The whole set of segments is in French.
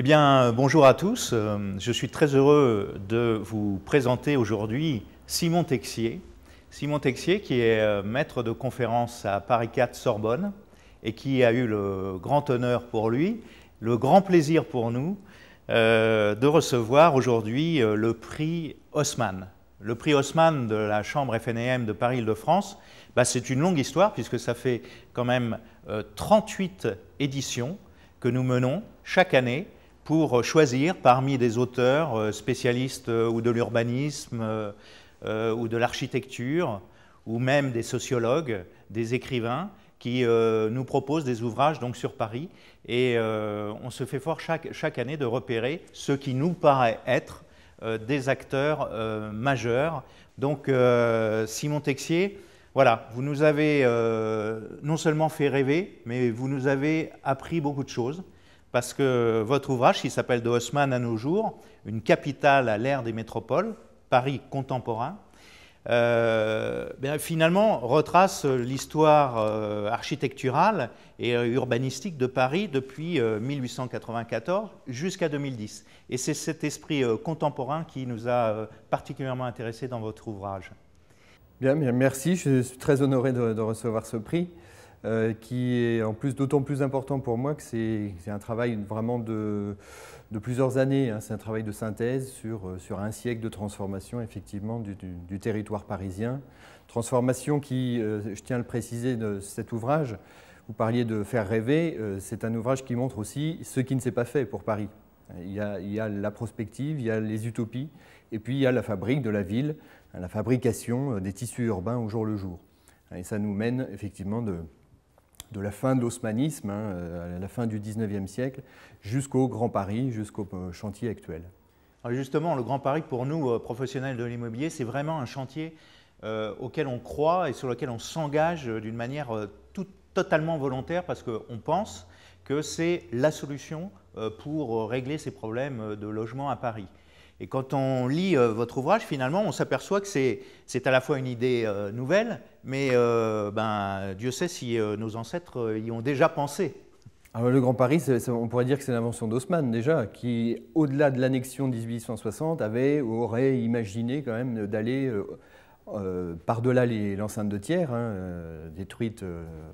Eh bien, bonjour à tous. Euh, je suis très heureux de vous présenter aujourd'hui Simon Texier. Simon Texier, qui est euh, maître de conférence à Paris 4 Sorbonne et qui a eu le grand honneur pour lui, le grand plaisir pour nous euh, de recevoir aujourd'hui le prix Haussmann. Le prix Haussmann de la Chambre FNM de Paris-Île-de-France, bah, c'est une longue histoire puisque ça fait quand même 38 éditions que nous menons chaque année pour euh, choisir parmi des auteurs euh, spécialistes euh, ou de l'urbanisme ou de l'architecture ou même des sociologues, des écrivains qui nous proposent des ouvrages donc sur Paris et on se fait fort chaque, année de repérer ceux qui nous paraît être des acteurs majeurs. Donc Simon Texier, voilà, vous nous avez non seulement fait rêver, mais vous nous avez appris beaucoup de choses parce que votre ouvrage, qui s'appelle De Haussmann à nos jours, Une capitale à l'ère des métropoles, Paris contemporain, euh, ben, finalement retrace l'histoire euh, architecturale et euh, urbanistique de Paris depuis 1894 jusqu'à 2010. Et c'est cet esprit contemporain qui nous a particulièrement intéressés dans votre ouvrage. Bien, bien merci. Je suis très honoré de recevoir ce prix. Euh, qui est en plus d'autant plus important pour moi que c'est un travail vraiment de, plusieurs années. Hein. C'est un travail de synthèse sur, euh, sur un siècle de transformation, effectivement, du, territoire parisien. Transformation qui, euh, je tiens à le préciser, de cet ouvrage, vous parliez de faire rêver, c'est un ouvrage qui montre aussi ce qui ne s'est pas fait pour Paris. Il il y, a, la prospective, il y a les utopies, et puis il y a la fabrique de la ville, la fabrication des tissus urbains au jour le jour. Et ça nous mène effectivement de, de la fin de l'osmanisme, hein, euh, à la fin du 19e siècle, jusqu'au Grand Paris, jusqu'au euh, chantier actuel. justement, le Grand Paris, pour nous, euh, professionnels de l'immobilier, c'est vraiment un chantier auquel on croit et sur lequel on s'engage d'une manière totalement volontaire parce qu'on pense que c'est la solution pour régler ces problèmes de logement à Paris. Et quand on lit euh, votre ouvrage, finalement, on s'aperçoit que c'est à la fois une idée euh, nouvelle, mais euh, ben, Dieu sait si nos ancêtres y ont déjà pensé. Alors, ah, le Grand Paris, on pourrait dire que c'est l'invention d'Haussmann déjà, qui, au-delà de l'annexion 1860, avait ou aurait imaginé quand même d'aller par-delà l'enceinte de Thiers, hein, détruite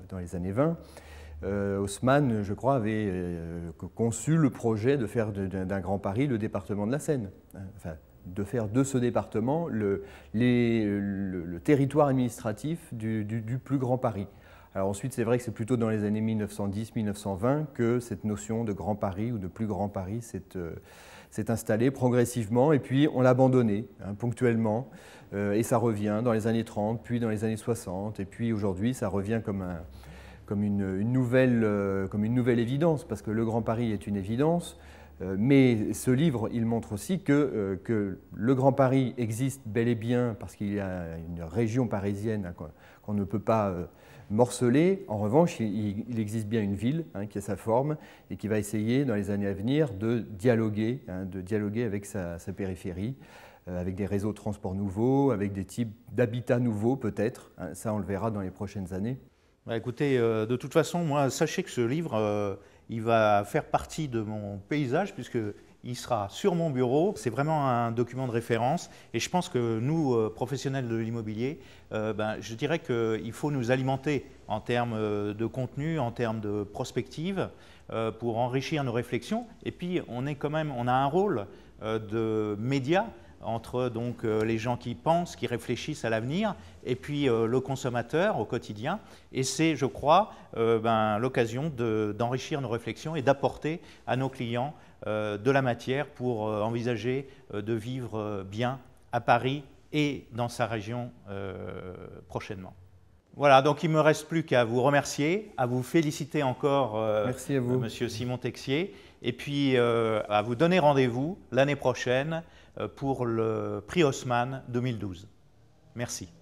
dans les années 20, euh, Haussmann, je crois, avait euh, conçu le projet de faire d'un Grand Paris le département de la Seine. Hein, enfin, de faire de ce département le, les, le, territoire administratif du, plus grand Paris. Alors ensuite, c'est vrai que c'est plutôt dans les années 1910-1920 que cette notion de grand Paris ou de plus grand Paris s'est euh, installée progressivement et puis on l'a abandonné hein, ponctuellement et ça revient dans les années 30, puis dans les années 60 et puis aujourd'hui ça revient comme un, comme une, nouvelle, euh, comme une nouvelle évidence, parce que le Grand Paris est une évidence. Euh, mais ce livre, il montre aussi que, euh, que, le Grand Paris existe bel et bien parce qu'il y a une région parisienne hein, qu'on ne peut pas morceler. En revanche, il, existe bien une ville hein, qui a sa forme et qui va essayer dans les années à venir de dialoguer, hein, de dialoguer avec sa, périphérie, avec des réseaux de transport nouveaux, avec des types d'habitats nouveaux peut-être. ça, on le verra dans les prochaines années. Bah, écoutez, euh, de toute façon, moi, sachez que ce livre, euh, il va faire partie de mon paysage puisque il sera sur mon bureau. C'est vraiment un document de référence et je pense que nous, euh, professionnels de l'immobilier, ben, je dirais qu'il faut nous alimenter en termes de contenu, en termes de prospective, pour enrichir nos réflexions. Et puis, on est quand même, on a un rôle de média entre donc, euh, les gens qui pensent, qui réfléchissent à l'avenir, et puis euh, le consommateur au quotidien. Et c'est, je crois, euh, ben, l'occasion d'enrichir nos réflexions et d'apporter à nos clients de la matière pour envisager de vivre bien à Paris et dans sa région prochainement. Voilà, donc il ne me reste plus qu'à vous remercier, à vous féliciter encore, euh, euh, Monsieur Simon Texier, et puis euh, à vous donner rendez-vous l'année prochaine pour le prix Haussmann 2012. Merci.